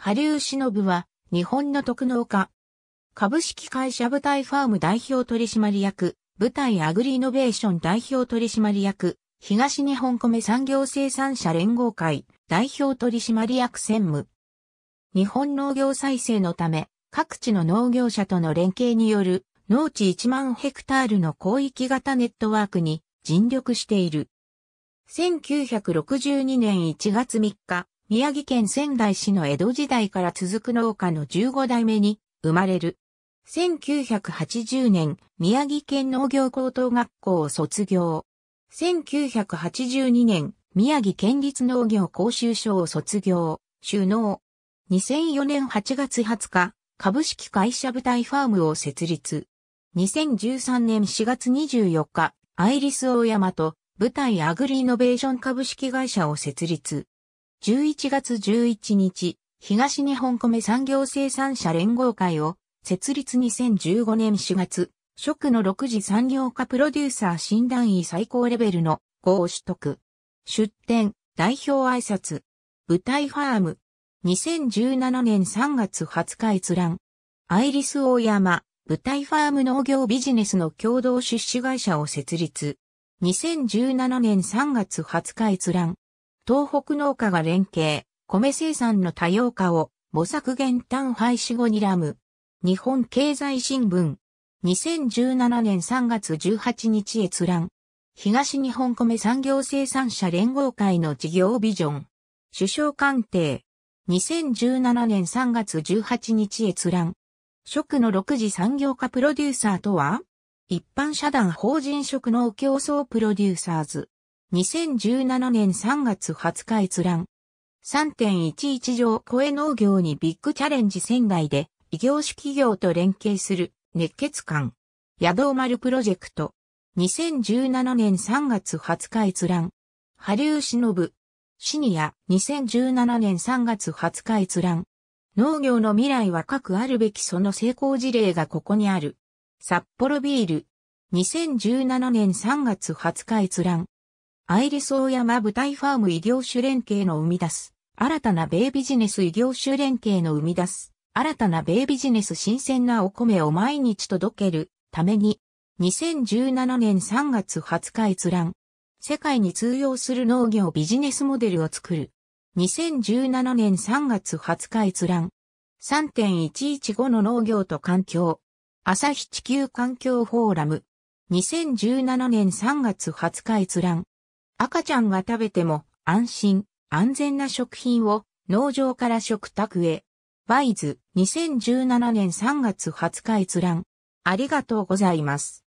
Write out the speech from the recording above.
羽生忍は、日本の特農家。株式会社舞台ファーム代表取締役、舞台アグリイノベーション代表取締役、東日本米産業生産者連合会代表取締役専務。日本農業再生のため、各地の農業者との連携による農地1万ヘクタールの広域型ネットワークに尽力している。1962年1月3日、宮城県仙台市の江戸時代から続く農家の15代目に生まれる。1980年、宮城県農業高等学校を卒業。1982年、宮城県立農業講習所を卒業、就農。2004年8月20日、株式会社部隊ファームを設立。2013年4月24日、アイリス大山と、舞台アグリイノベーション株式会社を設立。11月11日、東日本米産業生産者連合会を、設立2015年4月、食の6次産業化プロデューサー診断医最高レベルの5を取得。出展、代表挨拶。舞台ファーム。2017年3月20日閲覧。アイリス大山、舞台ファーム農業ビジネスの共同出資会社を設立。2017年3月20日閲覧。東北農家が連携、米生産の多様化を模索減反廃止後にラム。日本経済新聞。2017年3月18日閲覧。東日本米産業生産者連合会の事業ビジョン。首相官邸。2017年3月18日閲覧。食の6次産業化プロデューサーとは一般社団法人食農競争プロデューサーズ。2017年3月20日閲覧。3.11条超農業にビッグチャレンジ仙台で異業種企業と連携する熱血感。野道丸プロジェクト。2017年3月20日閲覧。波流忍。シニア2017年3月20日閲覧。農業の未来は各あるべきその成功事例がここにある。札幌ビール。2017年3月20日閲覧。アイリス大山舞台ファーム異業種連携の生み出す、新たな米ビジネス異業種連携の生み出す、新たな米ビジネス新鮮なお米を毎日届けるために、2017年3月20日閲覧、世界に通用する農業ビジネスモデルを作る。2017年3月20日閲覧、3.115の農業と環境、朝日地球環境フォーラム、2017年3月20日閲覧、赤ちゃんが食べても安心、安全な食品を農場から食卓へ。ワイズ2017年3月20日閲覧。ありがとうございます。